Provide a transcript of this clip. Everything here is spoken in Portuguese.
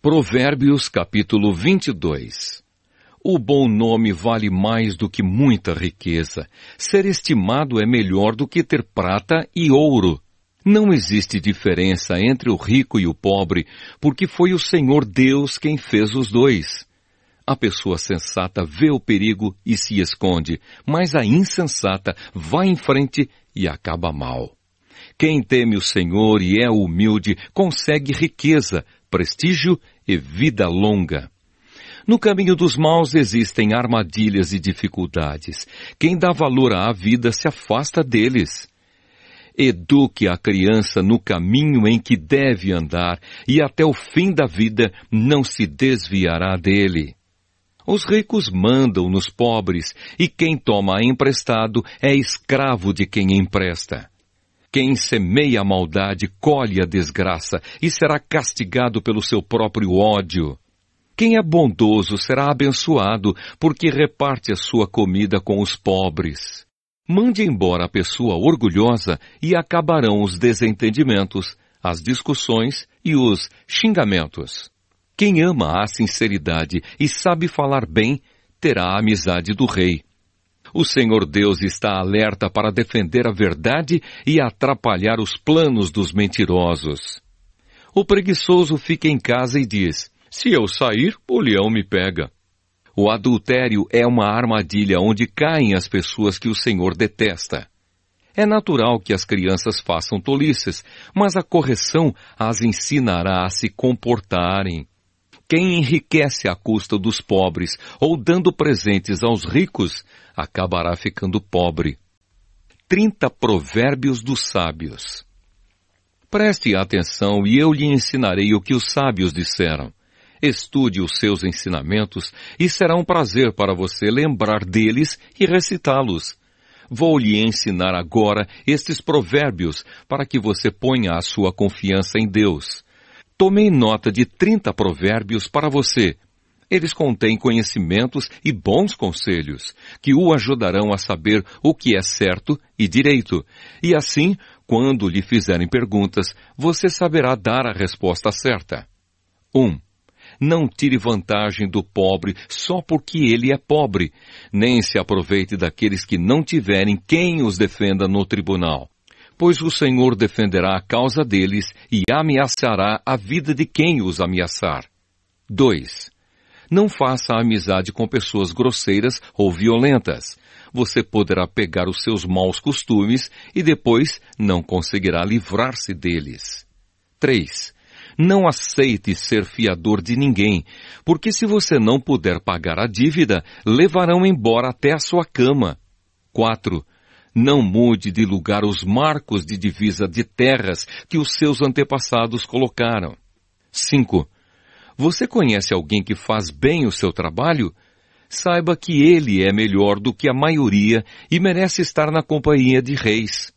Provérbios capítulo 22 O bom nome vale mais do que muita riqueza. Ser estimado é melhor do que ter prata e ouro. Não existe diferença entre o rico e o pobre, porque foi o Senhor Deus quem fez os dois. A pessoa sensata vê o perigo e se esconde, mas a insensata vai em frente e acaba mal. Quem teme o Senhor e é humilde consegue riqueza, prestígio e vida longa. No caminho dos maus existem armadilhas e dificuldades. Quem dá valor à vida se afasta deles. Eduque a criança no caminho em que deve andar e até o fim da vida não se desviará dele. Os ricos mandam nos pobres e quem toma emprestado é escravo de quem empresta. Quem semeia a maldade colhe a desgraça e será castigado pelo seu próprio ódio. Quem é bondoso será abençoado, porque reparte a sua comida com os pobres. Mande embora a pessoa orgulhosa e acabarão os desentendimentos, as discussões e os xingamentos. Quem ama a sinceridade e sabe falar bem, terá a amizade do rei. O Senhor Deus está alerta para defender a verdade e atrapalhar os planos dos mentirosos. O preguiçoso fica em casa e diz: Se eu sair, o leão me pega. O adultério é uma armadilha onde caem as pessoas que o Senhor detesta. É natural que as crianças façam tolices, mas a correção as ensinará a se comportarem. Quem enriquece à custa dos pobres ou dando presentes aos ricos, acabará ficando pobre. 30 Provérbios dos Sábios Preste atenção e eu lhe ensinarei o que os sábios disseram. Estude os seus ensinamentos e será um prazer para você lembrar deles e recitá-los. Vou lhe ensinar agora estes provérbios para que você ponha a sua confiança em Deus. Tomei nota de 30 provérbios para você. Eles contêm conhecimentos e bons conselhos, que o ajudarão a saber o que é certo e direito. E assim, quando lhe fizerem perguntas, você saberá dar a resposta certa. 1. Um, não tire vantagem do pobre só porque ele é pobre, nem se aproveite daqueles que não tiverem quem os defenda no tribunal pois o Senhor defenderá a causa deles e ameaçará a vida de quem os ameaçar. 2. Não faça amizade com pessoas grosseiras ou violentas. Você poderá pegar os seus maus costumes e depois não conseguirá livrar-se deles. 3. Não aceite ser fiador de ninguém, porque se você não puder pagar a dívida, levarão embora até a sua cama. 4 não mude de lugar os marcos de divisa de terras que os seus antepassados colocaram. 5. Você conhece alguém que faz bem o seu trabalho? Saiba que ele é melhor do que a maioria e merece estar na companhia de reis.